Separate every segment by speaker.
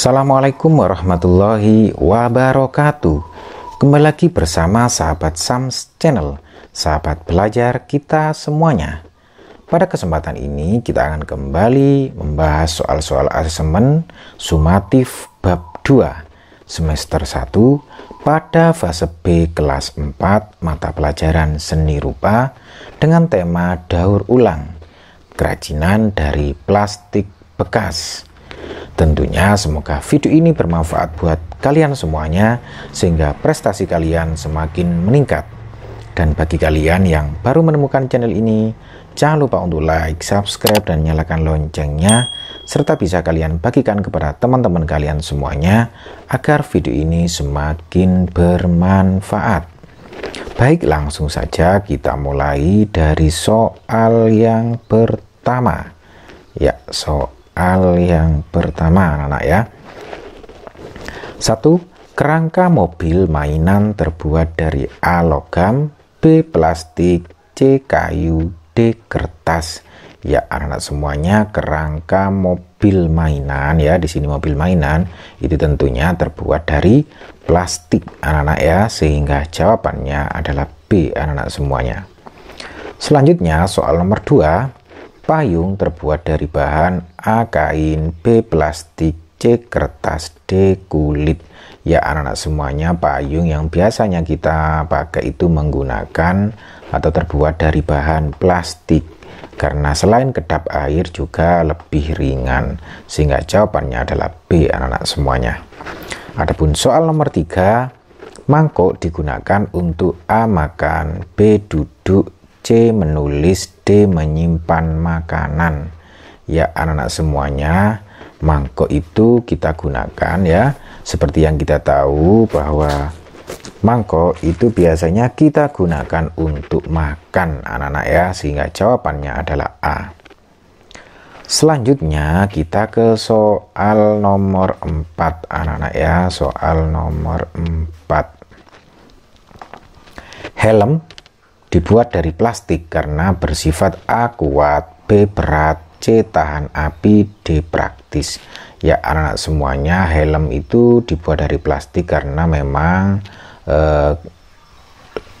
Speaker 1: Assalamualaikum warahmatullahi wabarakatuh. Kembali lagi bersama sahabat Sams Channel, sahabat belajar kita semuanya. Pada kesempatan ini kita akan kembali membahas soal-soal asesmen sumatif bab 2 semester 1 pada fase B kelas 4 mata pelajaran seni rupa dengan tema daur ulang kerajinan dari plastik bekas Tentunya semoga video ini bermanfaat buat kalian semuanya sehingga prestasi kalian semakin meningkat. Dan bagi kalian yang baru menemukan channel ini, jangan lupa untuk like, subscribe, dan nyalakan loncengnya, serta bisa kalian bagikan kepada teman-teman kalian semuanya agar video ini semakin bermanfaat. Baik, langsung saja kita mulai dari soal yang pertama. Ya, soal soal yang pertama anak-anak ya. Satu, kerangka mobil mainan terbuat dari A logam, B plastik, C kayu, D kertas. Ya anak-anak semuanya kerangka mobil mainan ya di sini mobil mainan itu tentunya terbuat dari plastik anak-anak ya sehingga jawabannya adalah B anak-anak semuanya. Selanjutnya soal nomor 2 Payung terbuat dari bahan A. Kain B. Plastik C. Kertas D. Kulit Ya anak-anak semuanya payung yang biasanya kita pakai itu menggunakan atau terbuat dari bahan plastik karena selain kedap air juga lebih ringan sehingga jawabannya adalah B anak-anak semuanya Adapun soal nomor 3 mangkok digunakan untuk A makan B duduk C menulis, D menyimpan makanan. Ya anak-anak semuanya, mangkok itu kita gunakan ya. Seperti yang kita tahu bahwa mangkok itu biasanya kita gunakan untuk makan anak-anak ya. Sehingga jawabannya adalah A. Selanjutnya kita ke soal nomor 4 anak-anak ya. Soal nomor 4. Helm dibuat dari plastik karena bersifat A kuat, B berat, C tahan api, D praktis. Ya anak anak semuanya helm itu dibuat dari plastik karena memang eh,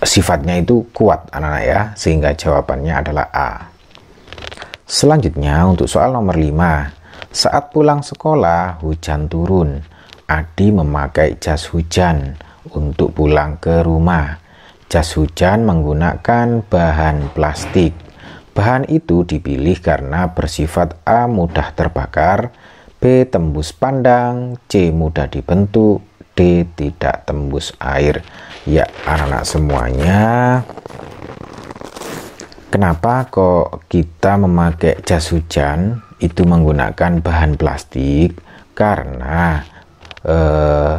Speaker 1: sifatnya itu kuat anak-anak ya sehingga jawabannya adalah A. Selanjutnya untuk soal nomor 5. Saat pulang sekolah hujan turun. Adi memakai jas hujan untuk pulang ke rumah Jas hujan menggunakan bahan plastik. Bahan itu dipilih karena bersifat A. mudah terbakar, B. tembus pandang, C. mudah dibentuk, D. tidak tembus air. Ya, anak-anak semuanya, kenapa kok kita memakai jas hujan itu menggunakan bahan plastik? Karena eh,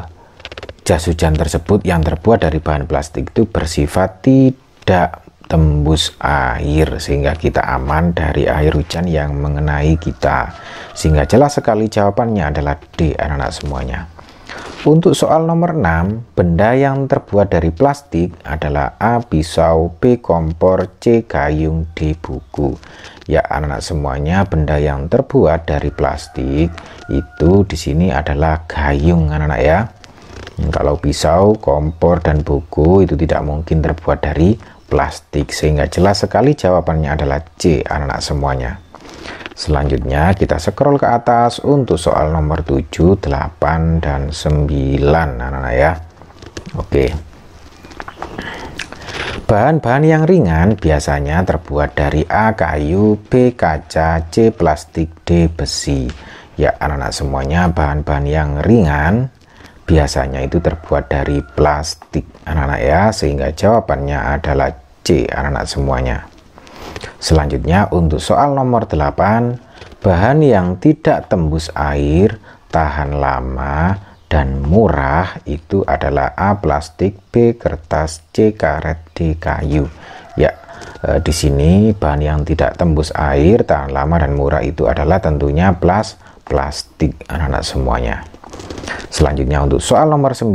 Speaker 1: jas hujan tersebut yang terbuat dari bahan plastik itu bersifat tidak tembus air sehingga kita aman dari air hujan yang mengenai kita sehingga jelas sekali jawabannya adalah D anak-anak semuanya untuk soal nomor 6 benda yang terbuat dari plastik adalah A pisau B kompor C gayung D buku ya anak-anak semuanya benda yang terbuat dari plastik itu di sini adalah gayung anak-anak ya kalau pisau, kompor, dan buku itu tidak mungkin terbuat dari plastik, sehingga jelas sekali jawabannya adalah C, anak-anak semuanya. Selanjutnya kita scroll ke atas untuk soal nomor 7, 8, dan 9 anak-anak ya. Oke. Bahan-bahan yang ringan biasanya terbuat dari A. Kayu, B. Kaca, C. Plastik, D. Besi. Ya anak-anak semuanya bahan-bahan yang ringan biasanya itu terbuat dari plastik anak-anak ya sehingga jawabannya adalah C anak-anak semuanya selanjutnya untuk soal nomor 8 bahan yang tidak tembus air tahan lama dan murah itu adalah A plastik B kertas C karet D kayu ya e, di sini bahan yang tidak tembus air tahan lama dan murah itu adalah tentunya plus plastik anak-anak semuanya Selanjutnya untuk soal nomor 9,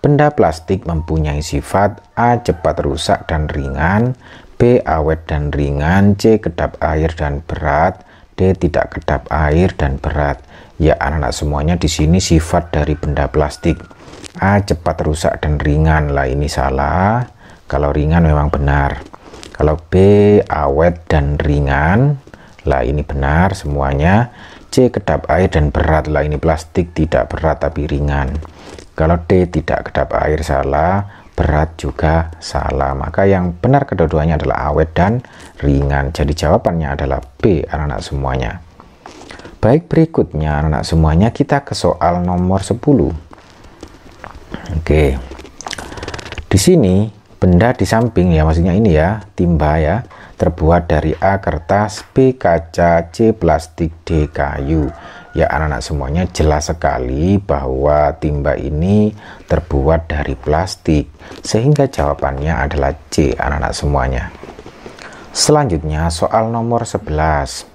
Speaker 1: benda plastik mempunyai sifat A. cepat rusak dan ringan, B. awet dan ringan, C. kedap air dan berat, D. tidak kedap air dan berat. Ya anak-anak semuanya di sini sifat dari benda plastik. A. cepat rusak dan ringan lah ini salah. Kalau ringan memang benar. Kalau B awet dan ringan lah ini benar semuanya. C. Kedap air dan berat lah ini plastik tidak berat tapi ringan. Kalau D tidak kedap air salah, berat juga salah. Maka yang benar kedua-duanya adalah awet dan ringan. Jadi jawabannya adalah B anak-anak semuanya. Baik berikutnya anak-anak semuanya kita ke soal nomor 10. Oke. Di sini benda di samping ya maksudnya ini ya, timba ya terbuat dari A kertas, B kaca, C plastik, D kayu. Ya anak-anak semuanya jelas sekali bahwa timba ini terbuat dari plastik. Sehingga jawabannya adalah C anak-anak semuanya. Selanjutnya soal nomor 11.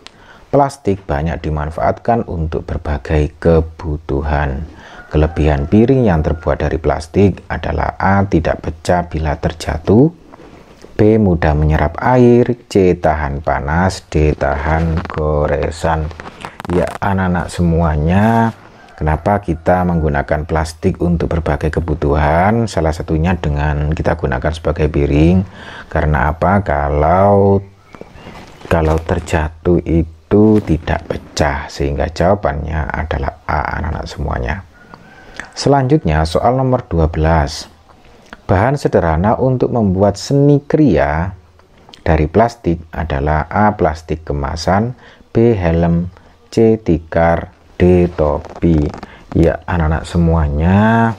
Speaker 1: Plastik banyak dimanfaatkan untuk berbagai kebutuhan. Kelebihan piring yang terbuat dari plastik adalah A. Tidak pecah bila terjatuh B. Mudah menyerap air C. Tahan panas D. Tahan goresan Ya anak-anak semuanya Kenapa kita menggunakan plastik untuk berbagai kebutuhan? Salah satunya dengan kita gunakan sebagai piring. Karena apa? Kalau kalau terjatuh itu tidak pecah sehingga jawabannya adalah A anak-anak semuanya. Selanjutnya soal nomor 12. Bahan sederhana untuk membuat seni kriya dari plastik adalah A. Plastik kemasan, B. Helm, C. Tikar, D. Topi. Ya, anak-anak semuanya,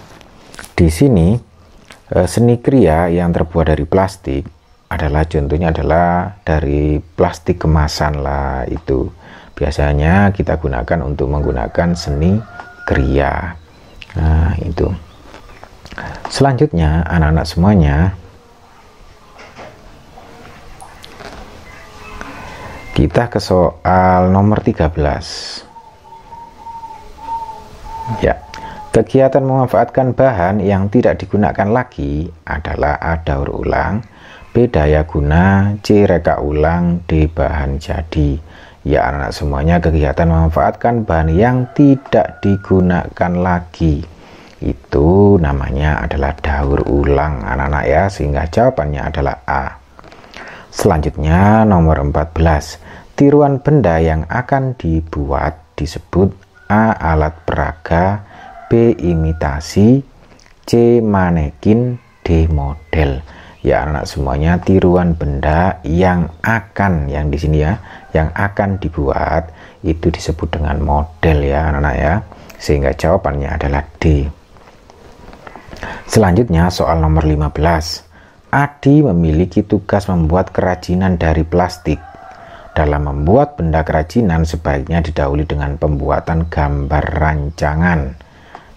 Speaker 1: di sini e, seni kriya yang terbuat dari plastik adalah contohnya adalah dari plastik kemasan lah itu. Biasanya kita gunakan untuk menggunakan seni kriya. Nah, itu. Selanjutnya, anak-anak semuanya, kita ke soal nomor 13. Ya, kegiatan memanfaatkan bahan yang tidak digunakan lagi adalah adaur ulang, B daya guna, C reka ulang, D bahan jadi. Ya anak anak semuanya kegiatan memanfaatkan bahan yang tidak digunakan lagi itu namanya adalah daur ulang anak-anak ya sehingga jawabannya adalah A selanjutnya nomor 14 tiruan benda yang akan dibuat disebut A alat peraga B imitasi C manekin D model ya anak semuanya tiruan benda yang akan yang di sini ya yang akan dibuat itu disebut dengan model ya anak-anak ya sehingga jawabannya adalah D Selanjutnya soal nomor 15. Adi memiliki tugas membuat kerajinan dari plastik. Dalam membuat benda kerajinan sebaiknya didahului dengan pembuatan gambar rancangan.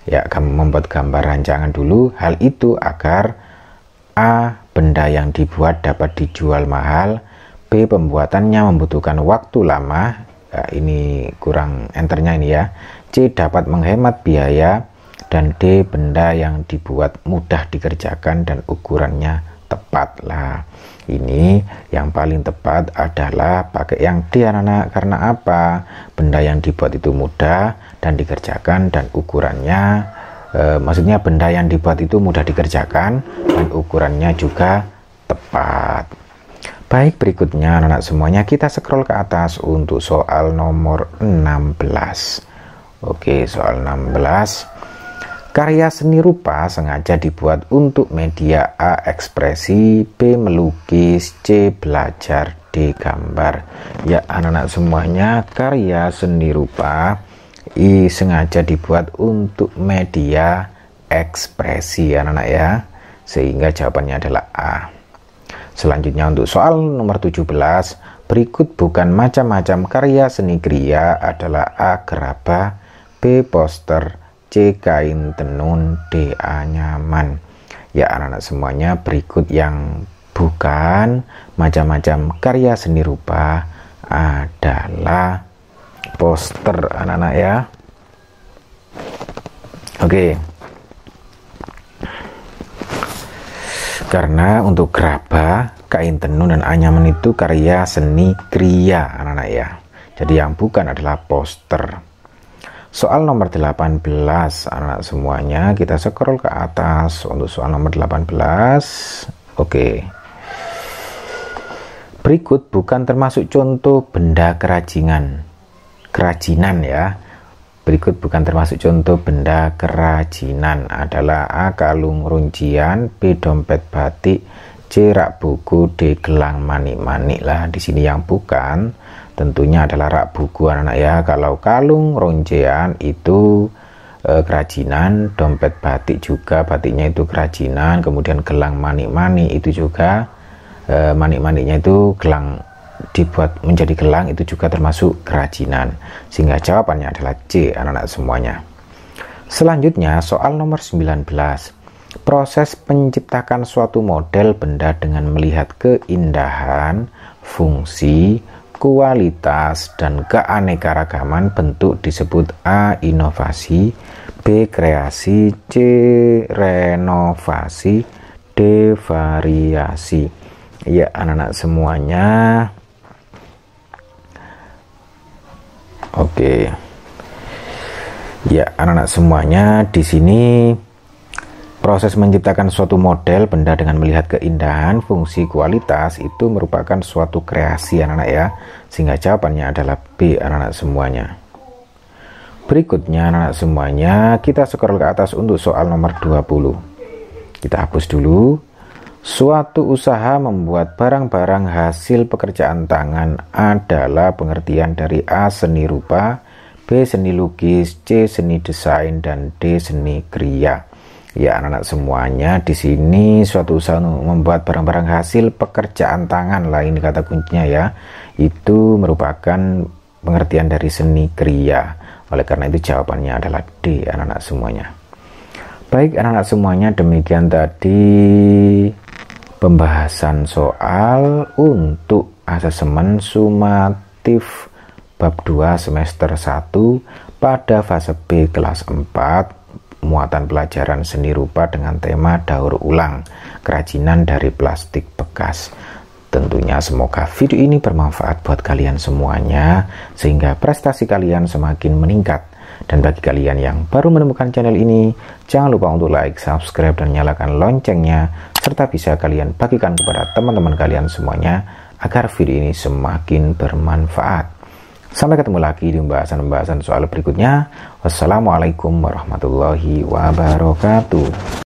Speaker 1: Ya, kamu membuat gambar rancangan dulu. Hal itu agar A. Benda yang dibuat dapat dijual mahal. B. Pembuatannya membutuhkan waktu lama. Ya, ini kurang enternya ini ya. C. Dapat menghemat biaya dan D benda yang dibuat mudah dikerjakan dan ukurannya tepat lah ini yang paling tepat adalah pakai yang D anak-anak karena apa benda yang dibuat itu mudah dan dikerjakan dan ukurannya e, maksudnya benda yang dibuat itu mudah dikerjakan dan ukurannya juga tepat baik berikutnya anak-anak semuanya kita scroll ke atas untuk soal nomor 16 Oke soal 16 Karya seni rupa sengaja dibuat untuk media A ekspresi, B melukis, C belajar, D gambar. Ya anak-anak semuanya, karya seni rupa I sengaja dibuat untuk media ekspresi anak-anak ya. Sehingga jawabannya adalah A. Selanjutnya untuk soal nomor 17, berikut bukan macam-macam karya seni kriya adalah A gerabah, B poster, C kain tenun D A nyaman ya anak-anak semuanya berikut yang bukan macam-macam karya seni rupa adalah poster anak-anak ya oke karena untuk gerabah kain tenun dan anyaman itu karya seni kriya anak-anak ya jadi yang bukan adalah poster Soal nomor 18 anak semuanya kita scroll ke atas untuk soal nomor 18. Oke. Berikut bukan termasuk contoh benda kerajinan Kerajinan ya. Berikut bukan termasuk contoh benda kerajinan adalah A. kalung runcian, B. dompet batik, C. rak buku, D. gelang manik-manik lah. Di sini yang bukan tentunya adalah rak buku anak-anak ya kalau kalung roncean itu e, kerajinan dompet batik juga batiknya itu kerajinan kemudian gelang manik-manik itu juga e, manik-maniknya itu gelang dibuat menjadi gelang itu juga termasuk kerajinan sehingga jawabannya adalah C anak-anak semuanya selanjutnya soal nomor 19 proses penciptakan suatu model benda dengan melihat keindahan fungsi kualitas dan keanekaragaman bentuk disebut A. Inovasi B. Kreasi C. Renovasi D. Variasi Ya anak-anak semuanya Oke Ya anak-anak semuanya di sini Proses menciptakan suatu model benda dengan melihat keindahan, fungsi, kualitas itu merupakan suatu kreasi anak-anak ya. Sehingga jawabannya adalah B anak-anak semuanya. Berikutnya anak-anak semuanya, kita scroll ke atas untuk soal nomor 20. Kita hapus dulu. Suatu usaha membuat barang-barang hasil pekerjaan tangan adalah pengertian dari A seni rupa, B seni lukis, C seni desain dan D seni kriya ya anak-anak semuanya di sini suatu usaha untuk membuat barang-barang hasil pekerjaan tangan lah ini kata kuncinya ya itu merupakan pengertian dari seni kriya oleh karena itu jawabannya adalah D anak-anak semuanya baik anak-anak semuanya demikian tadi pembahasan soal untuk asesmen sumatif bab 2 semester 1 pada fase B kelas 4 muatan pelajaran seni rupa dengan tema daur ulang kerajinan dari plastik bekas. Tentunya semoga video ini bermanfaat buat kalian semuanya sehingga prestasi kalian semakin meningkat. Dan bagi kalian yang baru menemukan channel ini, jangan lupa untuk like, subscribe, dan nyalakan loncengnya, serta bisa kalian bagikan kepada teman-teman kalian semuanya agar video ini semakin bermanfaat. Sampai ketemu lagi di pembahasan-pembahasan soal berikutnya. Wassalamualaikum warahmatullahi wabarakatuh.